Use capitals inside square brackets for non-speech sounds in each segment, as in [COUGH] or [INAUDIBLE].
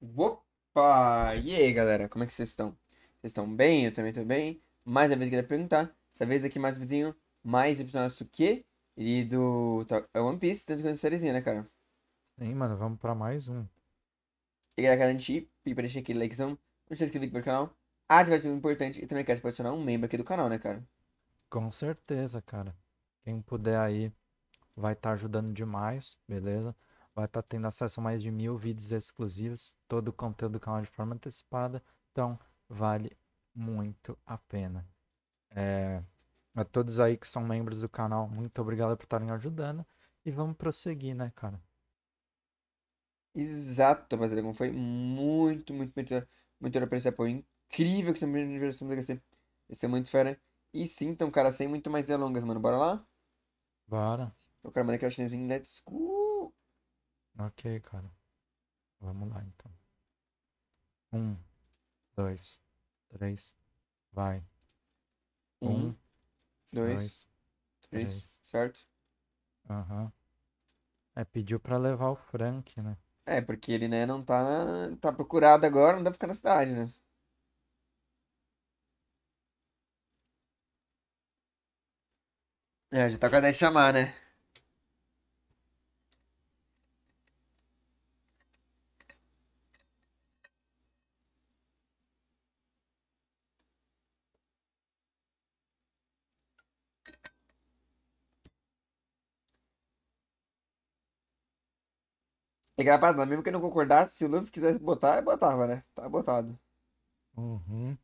Opa! E aí, galera, como é que vocês estão? Vocês estão bem? Eu também estou bem. Mais uma vez queria perguntar, dessa vez aqui mais vizinho, mais episódio do que e do é One Piece, tanto quanto sériezinha, né, cara? Sim, mano, vamos pra mais um. E galera, garantir e pra deixar aquele likezão, não se inscrever aqui pro canal, ah, ser muito importante e também quer se posicionar um membro aqui do canal, né, cara? Com certeza, cara. Quem puder aí vai estar tá ajudando demais, beleza? vai estar tá tendo acesso a mais de mil vídeos exclusivos, todo o conteúdo do canal de forma antecipada, então vale muito a pena. É, a todos aí que são membros do canal, muito obrigado por estarem ajudando e vamos prosseguir, né, cara? Exato, rapaziada, foi muito, muito, muito, muito por esse apoio incrível que também estamos agradecer. Esse é muito fera. E sim, então, cara, sem muito mais delongas, mano, bora lá? Bora. O cara manda aquela chinesinha, let's Ok, cara. Vamos lá, então. Um, dois, três, vai. Um, um dois, dois, três, três. certo? Aham. Uhum. É, pediu pra levar o Frank, né? É, porque ele, né, não tá, na... tá procurado agora, não deve ficar na cidade, né? É, já tá com a ideia de chamar, né? É gravado, mesmo que eu não concordasse, se o Luffy quisesse botar, botava, né? Tá botado. Uhum.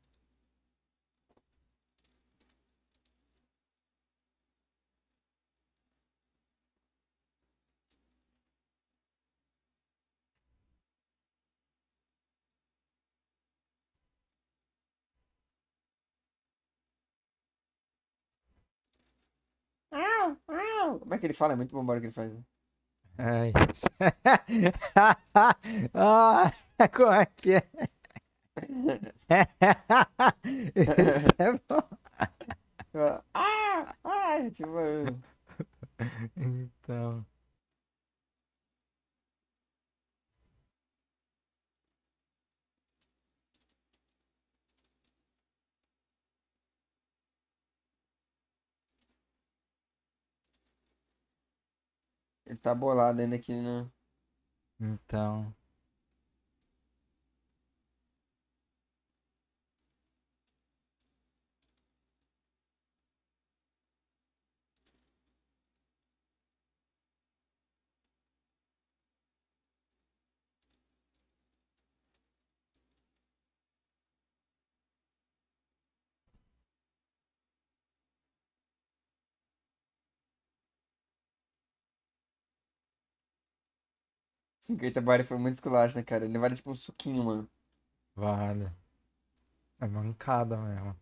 Como é que ele fala? É muito bom o que ele faz. Né? Ai. ah, [LAUGHS] como é que é? [LAUGHS] Isso é bom. ah, ai tipo... tá bolado ainda aqui, né? Então. 50 bares foi muito esculacho, né, cara? Ele vale tipo um suquinho, mano. Vale. É mancada mesmo.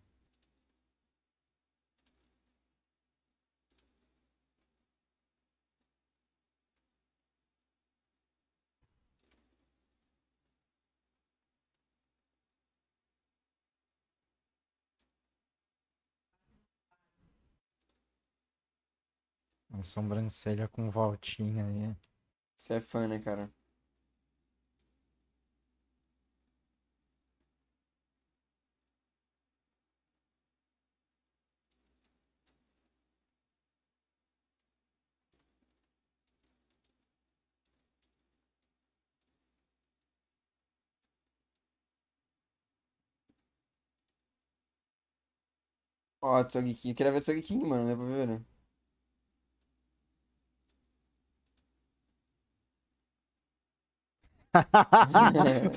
Uma sobrancelha com voltinha aí. Você é fã, né, cara? Ó, oh, King, Eu queria ver King, mano. Dá pra ver, né?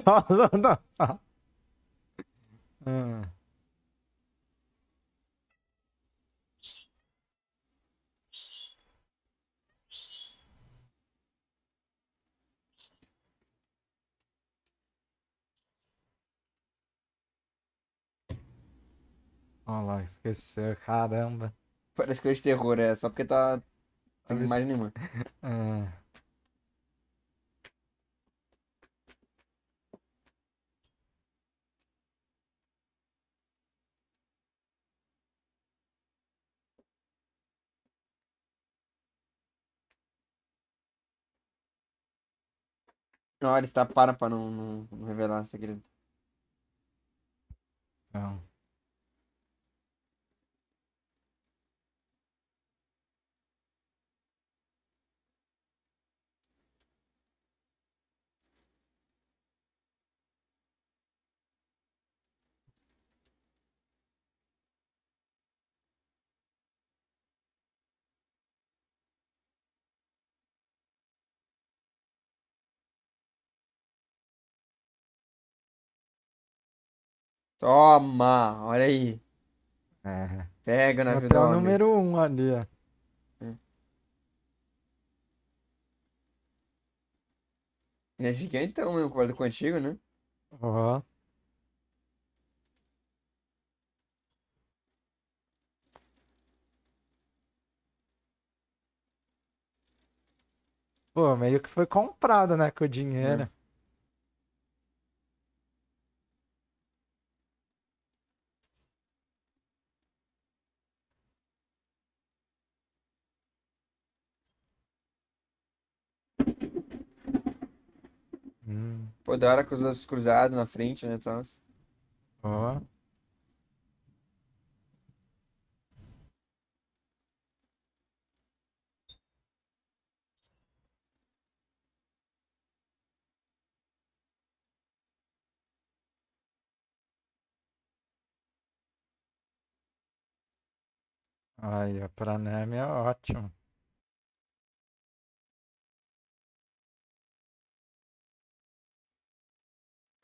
Falando. Ah. Olha lá, esqueceu, caramba. Parece que é de terror, é só porque tá. Sem mais nenhuma. [LAUGHS] ah. Não, eles para pra não, não, não revelar segredo. Não. Toma, olha aí. É. Pega na vida. É o número um ali, ó. É. é gigantão mesmo, concordo contigo, né? Ó. Uhum. Pô, meio que foi comprado, né, com o dinheiro. É. Pô, da hora com os dois cruzados na frente, né, tal. Ó. Aí, a Praneme é ótimo.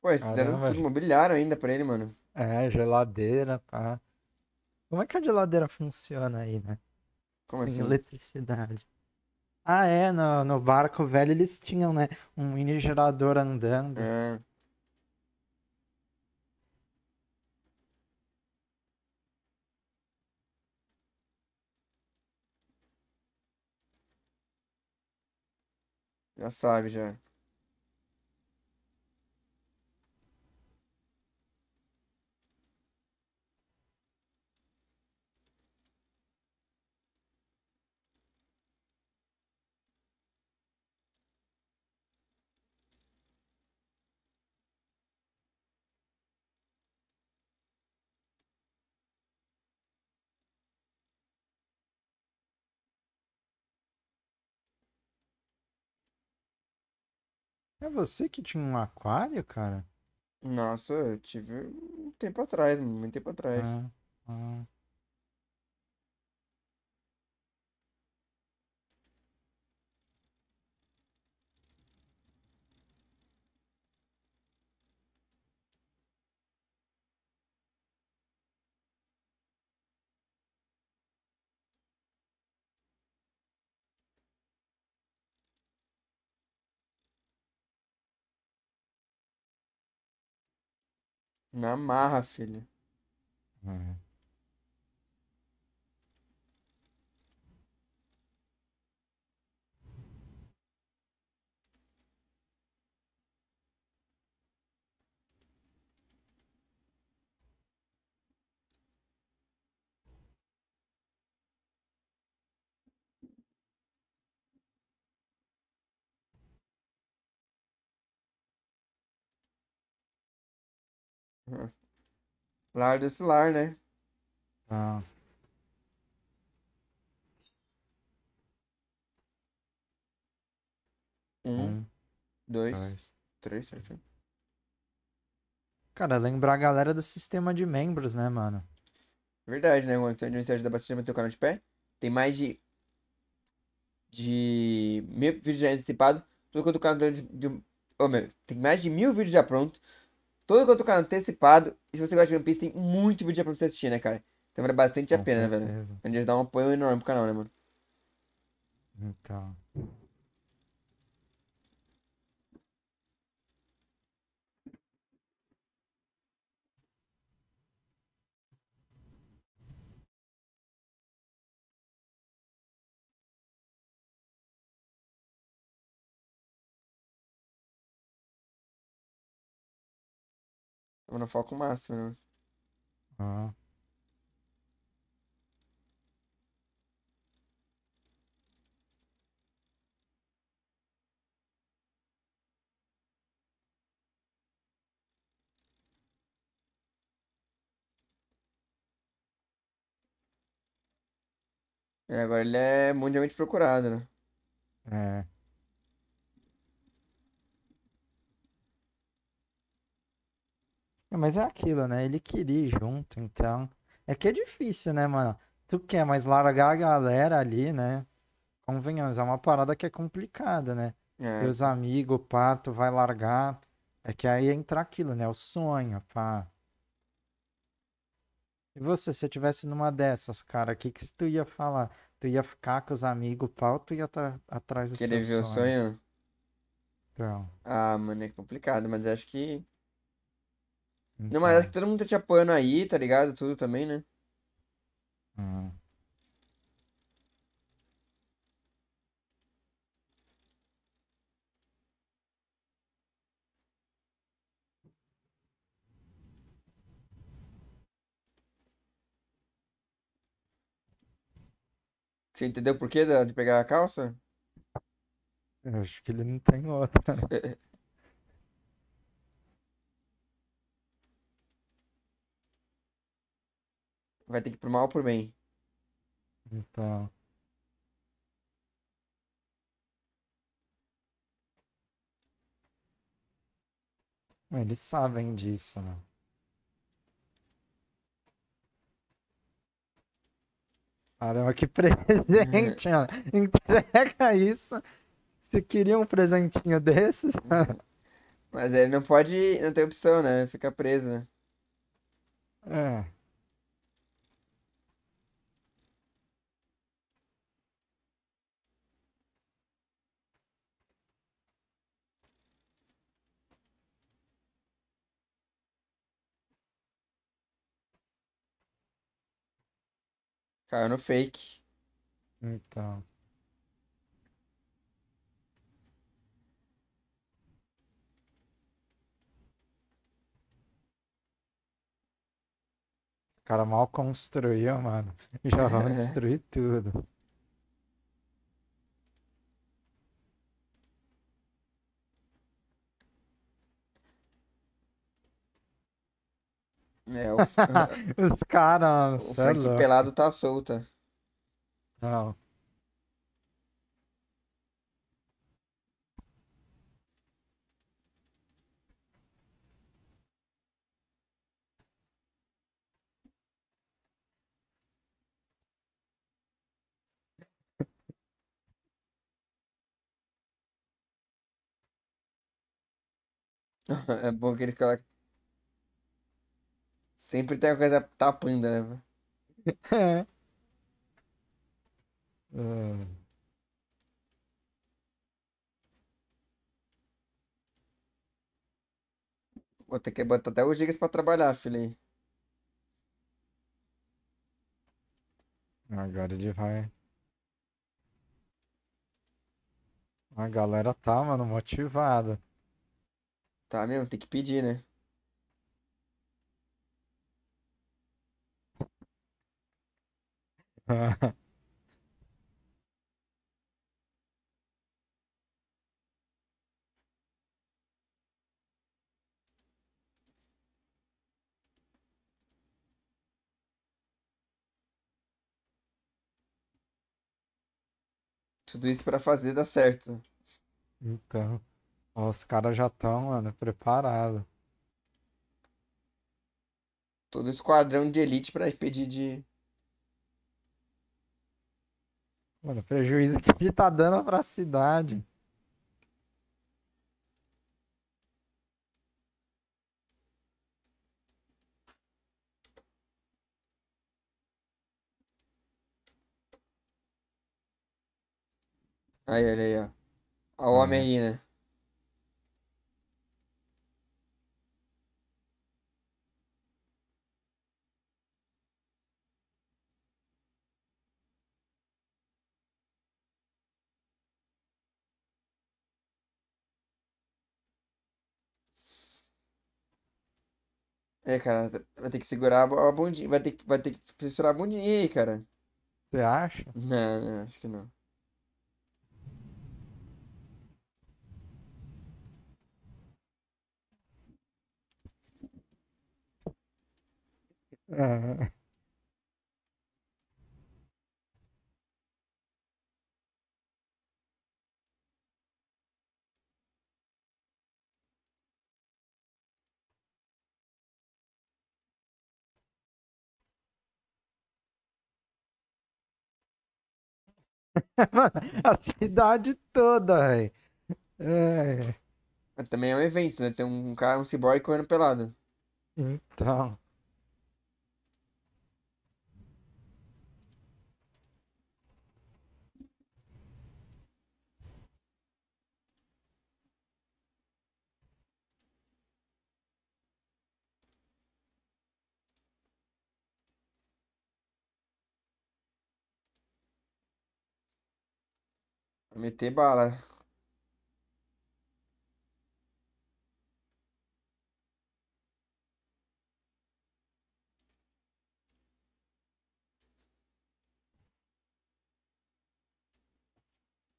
Pô, eles fizeram tudo, mobiliário ainda pra ele, mano. É, geladeira, pá. Como é que a geladeira funciona aí, né? Como Tem assim? eletricidade. Ah, é, no, no barco velho eles tinham, né? Um mini gerador andando. É. Já sabe, já. É você que tinha um aquário, cara? Nossa, eu tive um tempo atrás, muito tempo atrás. Ah, ah. Na marra, filho. É. Uhum. Lar desse lar, né? Ah. Um, dois, três, certinho. Cara, lembrar a galera do sistema de membros, né, mano? Verdade, né? O Antônio Mensagem da Bastante Manter o canal de pé. Tem mais de. de. mil vídeos já antecipados. Tudo quanto o canal de. Ô, Oh, meu. Tem mais de mil vídeos já pronto. Todo quanto canal é antecipado. E se você gosta de One Piece, tem muito vídeo pra você assistir, né, cara? Então vale bastante Com a pena, certeza. né, velho? A gente dá um apoio enorme pro canal, né, mano? Então. Tava no foco máximo, né? Ah. É, agora ele é mundialmente procurado, né? É. Mas é aquilo, né? Ele queria ir junto, então. É que é difícil, né, mano? Tu quer mais largar a galera ali, né? Convenhamos, é uma parada que é complicada, né? É. os amigos, pá, tu vai largar. É que aí entra aquilo, né? O sonho, pá. E você, se eu tivesse numa dessas, cara, o que que tu ia falar? Tu ia ficar com os amigos, pau, tu ia atrás do seu sonho? Querer ver o sonho? Então. Ah, mano, é complicado, mas acho que não, mas acho que então. todo mundo tá te apoiando aí, tá ligado? Tudo também, né? Hum. Você entendeu por que de pegar a calça? Eu acho que ele não tem outra. Né? [LAUGHS] Vai ter que ir pro mal ou pro bem? Então. Eles sabem disso, né? Caramba, que [LAUGHS] presente, mano. Entrega isso. Se queria um presentinho desses. Mas ele não pode. Não tem opção, né? Fica preso. É. Caiu no fake. Então. cara mal construiu, mano. [LAUGHS] Já vão [LAUGHS] destruir tudo. É, o... [LAUGHS] Os cara, O é Frank Pelado tá solta. Não. [LAUGHS] É bom que ele coloca. Sempre tem a coisa tapando, tá né? [LAUGHS] É. Hum. Vou ter que botar até os gigas pra trabalhar, filho. Agora ele vai. A galera tá, mano, motivada. Tá mesmo, tem que pedir, né? [LAUGHS] Tudo isso para fazer dar certo. Então, ó, os caras já estão, mano, preparados. Todo esquadrão de elite para pedir de Mano, prejuízo que ele tá dando pra cidade. Aí, olha aí, ó. Olha o homem aí, né? É, cara, vai ter que segurar a bundinha. Vai ter que, vai ter que censurar a bundinha aí, cara. Você acha? Não, não, acho que não. Ah. [LAUGHS] a cidade toda, velho. É. Também é um evento, né? Tem um cara, um cyborg correndo pelado. Então. Meter bala.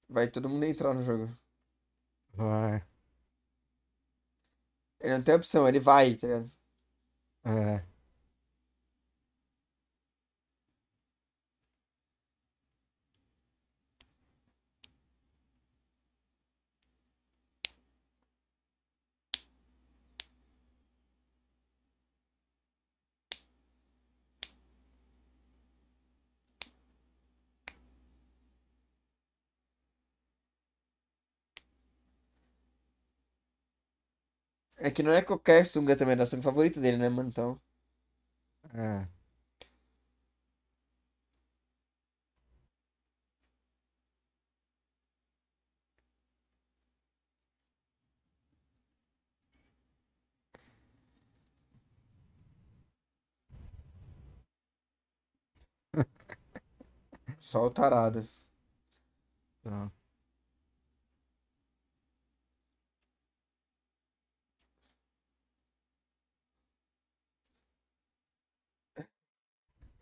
Vai todo mundo entrar no jogo. Vai. Ele não tem opção, ele vai, tá ligado? É. É que não é qualquer sunga também, é a sunga favorita dele, né, mano? Então. É. Só o tarado. Pronto.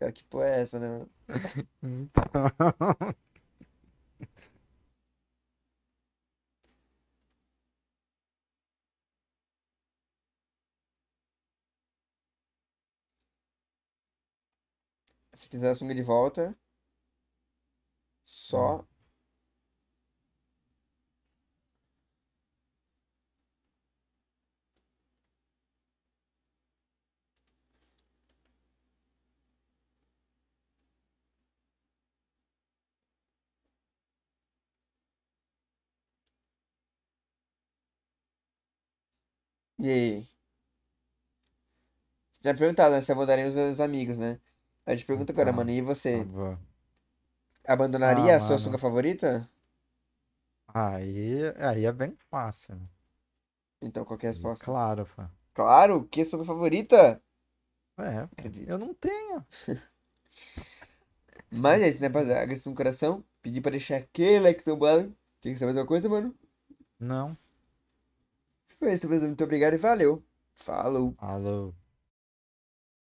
Cara, que porra é essa, né, Então. [LAUGHS] Se quiser a sunga de volta, só E aí? Já perguntado, né? Se abandonaria os, seus amigos, né? A gente pergunta agora, ah, mano, e você? Tá abandonaria Ah, a sua açúcar favorita? Aí, aí é bem fácil. né? Então, qual que é a resposta? claro, pô. Claro, que açúcar favorita? É, Acredito. eu não tenho. [LAUGHS] Mas é isso, né, rapaziada? Agradeço no coração. Pedir pra deixar aquele like no seu bolo. Tem que saber alguma coisa, mano? Não. Com isso, muito obrigado e valeu. Falou. Falou.